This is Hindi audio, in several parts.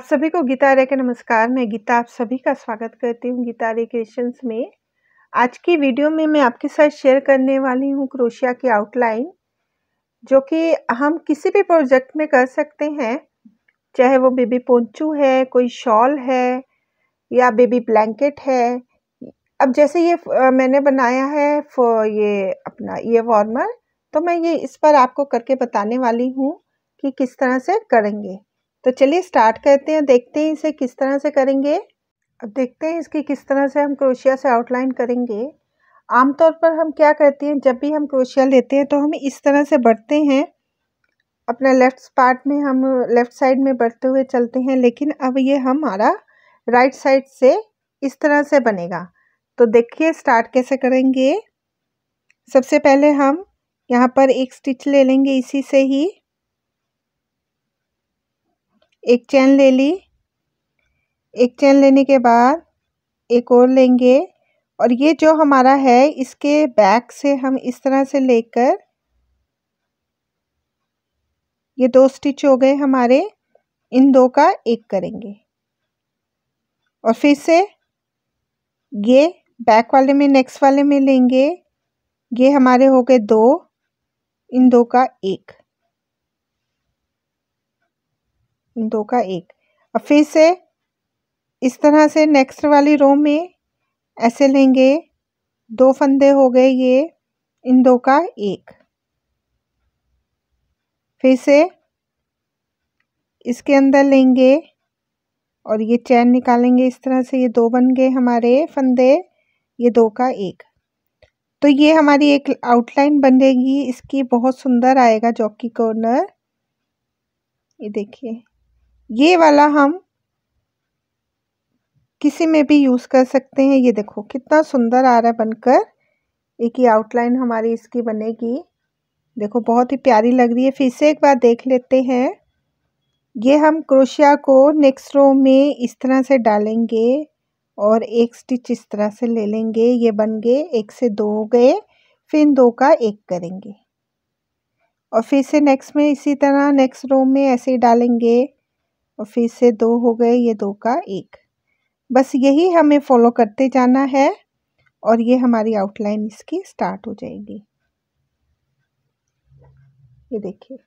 आप सभी को गीता रे के नमस्कार मैं गीता आप सभी का स्वागत करती हूँ गीता रे क्रिएशंस में आज की वीडियो में मैं आपके साथ शेयर करने वाली हूँ क्रोशिया की आउटलाइन जो कि हम किसी भी प्रोजेक्ट में कर सकते हैं चाहे वो बेबी पोंचू है कोई शॉल है या बेबी ब्लैंकेट है अब जैसे ये मैंने बनाया है ये अपना ये वार्मर तो मैं ये इस पर आपको करके बताने वाली हूँ कि किस तरह से करेंगे तो चलिए स्टार्ट करते हैं देखते हैं इसे किस तरह से करेंगे अब देखते हैं इसकी किस तरह से हम क्रोशिया से आउटलाइन करेंगे आमतौर पर हम क्या करते हैं जब भी हम क्रोशिया लेते हैं तो हम इस तरह से बढ़ते हैं अपना लेफ्ट पार्ट में हम लेफ़्ट साइड में बढ़ते हुए चलते हैं लेकिन अब ये हमारा राइट साइड से इस तरह से बनेगा तो देखिए स्टार्ट कैसे करेंगे सबसे पहले हम यहाँ पर एक स्टिच ले लेंगे इसी से ही एक चैन ले ली एक चैन लेने के बाद एक और लेंगे और ये जो हमारा है इसके बैक से हम इस तरह से लेकर ये दो स्टिच हो गए हमारे इन दो का एक करेंगे और फिर से ये बैक वाले में नेक्स्ट वाले में लेंगे ये हमारे हो गए दो इन दो का एक दो का एक अब फिर से इस तरह से नेक्स्ट वाली रो में ऐसे लेंगे दो फंदे हो गए ये इन दो का एक फिर से इसके अंदर लेंगे और ये चैन निकालेंगे इस तरह से ये दो बन गए हमारे फंदे ये दो का एक तो ये हमारी एक आउटलाइन बनेगी इसकी बहुत सुंदर आएगा जॉकी कॉर्नर ये देखिए ये वाला हम किसी में भी यूज़ कर सकते हैं ये देखो कितना सुंदर आ रहा है बनकर एक ही आउटलाइन हमारी इसकी बनेगी देखो बहुत ही प्यारी लग रही है फिर से एक बार देख लेते हैं ये हम क्रोशिया को नेक्स्ट रो में इस तरह से डालेंगे और एक स्टिच इस तरह से ले लेंगे ये बन गए एक से दो हो गए फिर दो का एक करेंगे और फिर से नेक्स्ट में इसी तरह नेक्स्ट रो में ऐसे ही डालेंगे और फिर से दो हो गए ये दो का एक बस यही हमें फॉलो करते जाना है और ये हमारी आउटलाइन इसकी स्टार्ट हो जाएगी ये देखिए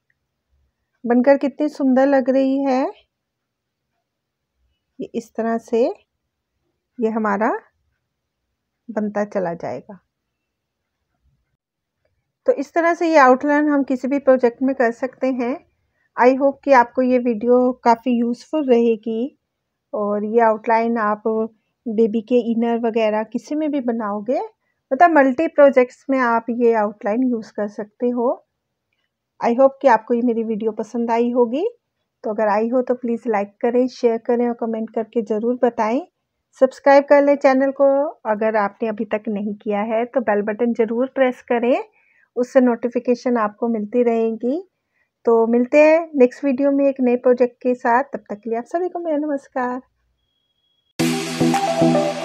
बनकर कितनी सुंदर लग रही है ये इस तरह से ये हमारा बनता चला जाएगा तो इस तरह से ये आउटलाइन हम किसी भी प्रोजेक्ट में कर सकते हैं आई होप कि आपको ये वीडियो काफ़ी यूज़फुल रहेगी और ये आउटलाइन आप बेबी के इनर वगैरह किसी में भी बनाओगे मतलब मल्टी प्रोजेक्ट्स में आप ये आउटलाइन यूज़ कर सकते हो आई होप कि आपको ये मेरी वीडियो पसंद आई होगी तो अगर आई हो तो प्लीज़ लाइक करें शेयर करें और कमेंट करके ज़रूर बताएं सब्सक्राइब कर लें चैनल को अगर आपने अभी तक नहीं किया है तो बेल बटन ज़रूर प्रेस करें उससे नोटिफिकेशन आपको मिलती रहेगी तो मिलते हैं नेक्स्ट वीडियो में एक नए प्रोजेक्ट के साथ तब तक के लिए आप सभी को मेरा नमस्कार